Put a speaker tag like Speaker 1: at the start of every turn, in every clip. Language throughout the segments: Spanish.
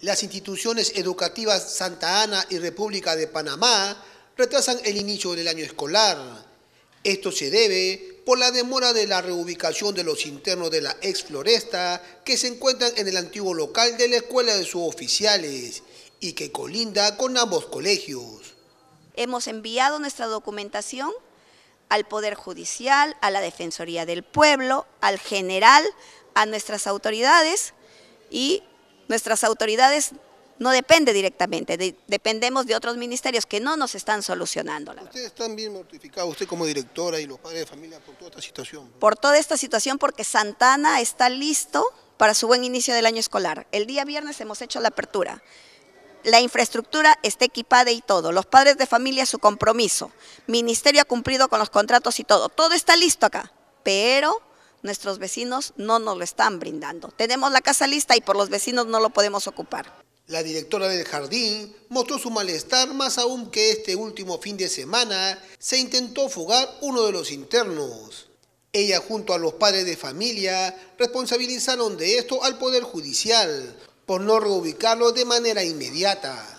Speaker 1: las instituciones educativas Santa Ana y República de Panamá retrasan el inicio del año escolar. Esto se debe por la demora de la reubicación de los internos de la ex floresta que se encuentran en el antiguo local de la Escuela de Suboficiales y que colinda con ambos colegios.
Speaker 2: Hemos enviado nuestra documentación al Poder Judicial, a la Defensoría del Pueblo, al General, a nuestras autoridades y nuestras autoridades no depende directamente, dependemos de otros ministerios que no nos están solucionando. Ustedes están
Speaker 1: bien mortificados, usted como directora y los padres de familia por toda esta situación.
Speaker 2: Por toda esta situación porque Santana está listo para su buen inicio del año escolar. El día viernes hemos hecho la apertura. La infraestructura está equipada y todo. Los padres de familia su compromiso. Ministerio ha cumplido con los contratos y todo. Todo está listo acá, pero nuestros vecinos no nos lo están brindando. Tenemos la casa lista y por los vecinos no lo podemos ocupar.
Speaker 1: La directora del jardín mostró su malestar más aún que este último fin de semana se intentó fugar uno de los internos. Ella junto a los padres de familia responsabilizaron de esto al Poder Judicial por no
Speaker 2: reubicarlo de manera inmediata.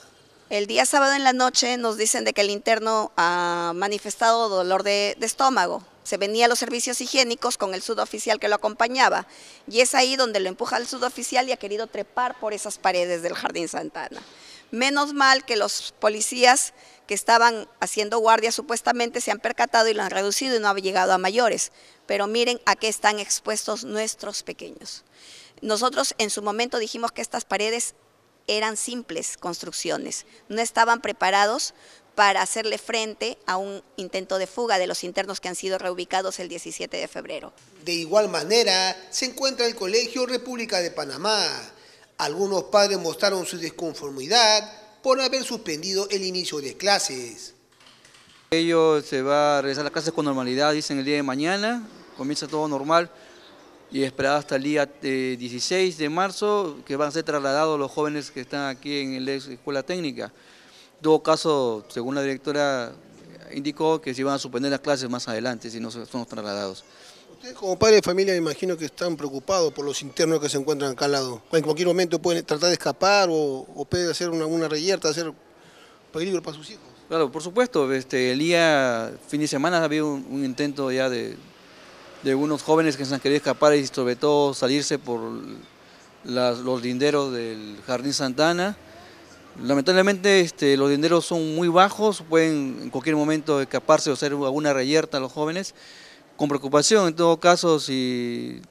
Speaker 2: El día sábado en la noche nos dicen de que el interno ha manifestado dolor de, estómago. Se venía a los servicios higiénicos con el suboficial que lo acompañaba y es ahí donde lo empuja el suboficial y ha querido trepar por esas paredes del Jardín Santana. Menos mal que los policías que estaban haciendo guardia supuestamente se han percatado y lo han reducido y no ha llegado a mayores. Pero miren a qué están expuestos nuestros pequeños. Nosotros en su momento dijimos que estas paredes eran simples construcciones, no estaban preparados para hacerle frente a un intento de fuga de los internos que han sido reubicados el 17 de febrero. De
Speaker 1: igual manera, se encuentra el Colegio República de Panamá. Algunos padres mostraron su desconformidad por haber suspendido el inicio de clases.
Speaker 3: Ellos se va a regresar a las clases con normalidad, dicen el día de mañana, comienza todo normal, y esperada hasta el día 16 eh, de marzo, que van a ser trasladados los jóvenes que están aquí en la Escuela Técnica. En todo caso, según la directora indicó, que se iban a suspender las clases más adelante si no son trasladados.
Speaker 1: Ustedes como padres de familia me imagino que están preocupados por los internos que se encuentran calados En cualquier momento pueden tratar de escapar o, o pueden hacer una, una reyerta, hacer peligro para sus hijos.
Speaker 3: Claro, por supuesto. Este, el día, fin de semana, había un intento ya de, de unos jóvenes que se han querido escapar y sobre todo salirse por los linderos del Jardín Santana. Lamentablemente este, los linderos son muy bajos, pueden en cualquier momento escaparse o hacer alguna reyerta a los jóvenes. Con preocupación, en todo caso, si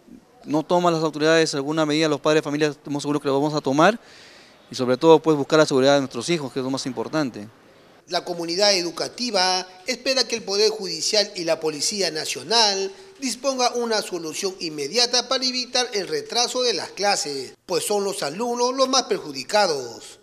Speaker 3: no toman las autoridades alguna medida, los padres de familia estamos seguros que lo vamos a tomar y sobre todo pues buscar la seguridad de nuestros hijos, que es lo más importante.
Speaker 1: La comunidad educativa espera que el Poder Judicial y la Policía Nacional disponga una solución inmediata para evitar el retraso de las clases, pues son los alumnos los más perjudicados.